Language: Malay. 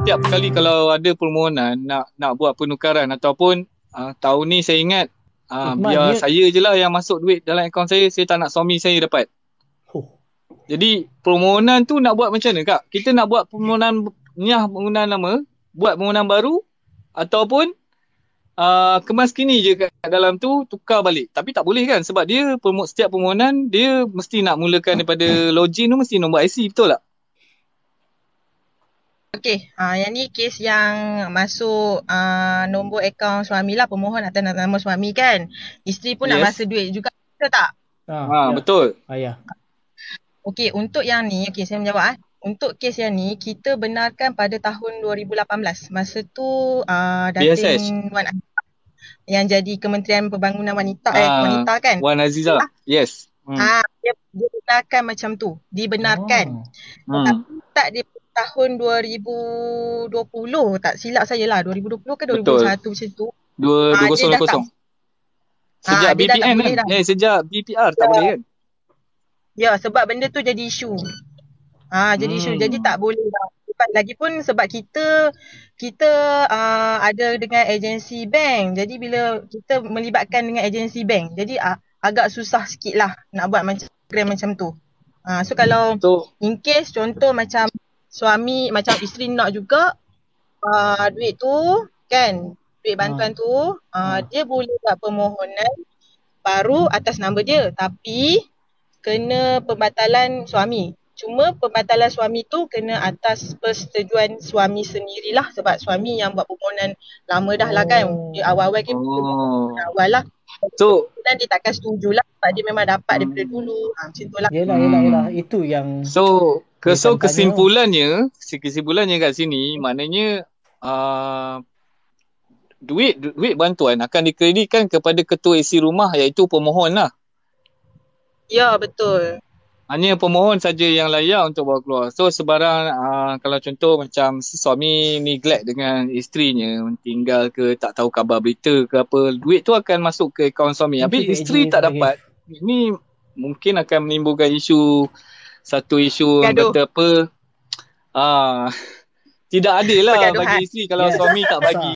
tiap kali kalau ada permohonan nak nak buat penukaran ataupun uh, tahun ni saya ingat uh, biar dia... saya je lah yang masuk duit dalam akaun saya saya tak nak suami saya dapat huh. jadi permohonan tu nak buat macam mana kak kita nak buat permohonan niah penggunaan nama buat permohonan baru ataupun uh, kemas kini je kat, kat dalam tu tukar balik tapi tak boleh kan sebab dia setiap permohonan dia mesti nak mulakan daripada login tu mesti nombor IC betul tak Okey, ha, yang ni kes yang masuk uh, nombor akaun suami lah pemohon atas nama suami kan. Isteri pun yes. nak rasa duit juga betul tak? Ha, ha ya. betul. Ayah. Okey, untuk yang ni, okey saya menjawab ah. Untuk kes yang ni, kita benarkan pada tahun 2018. Masa tu uh, dating yang jadi Kementerian Pembangunan Wanita uh, eh, Wanita kan? Wan Aziza, ah. yes. Hmm. Ah, dia, dia benarkan macam tu. Dibenarkan. Oh. Hmm. Tapi tak dia tahun 2020 tak silap saya lah 2020 ke 2021 Betul. macam tu 2020 ha, ah, sejak ha, ah, BPN kan? eh sejak BPR tak ya. boleh kan ya sebab benda tu jadi isu ah ha, jadi hmm. isu jadi tak boleh lah lagipun sebab kita kita uh, ada dengan agensi bank jadi bila kita melibatkan dengan agensi bank jadi uh, agak susah sikit lah nak buat macam program macam tu Ah uh, so kalau so, in case contoh macam suami macam isteri nak juga uh, duit tu kan duit bantuan ha. tu uh, ha. dia boleh buat permohonan baru atas nama dia tapi kena pembatalan suami cuma pembatalan suami tu kena atas persetujuan suami sendirilah sebab suami yang buat permohonan lama dah lah kan? oh. kan awal-awal kan oh. awal lah So dan dia takkan setuju lah sebab dia memang dapat hmm. daripada dulu. Ha, macam tu lah. Yelah, yelah, hmm. yelah. Itu yang... So, ke, so kesimpulannya, kesimpulannya kat sini maknanya uh, duit duit bantuan akan dikreditkan kepada ketua isi rumah iaitu pemohon lah. Ya, betul hanya pemohon saja yang layak untuk bawa keluar. So sebarang uh, kalau contoh macam suami neglect dengan isterinya tinggal ke tak tahu khabar berita ke apa, duit tu akan masuk ke akaun suami. Tapi isteri tak dapat. Ini mungkin akan menimbulkan isu satu isu Gaduh. kata apa. Uh, tidak adil lah bagi isteri kalau yeah. suami tak bagi.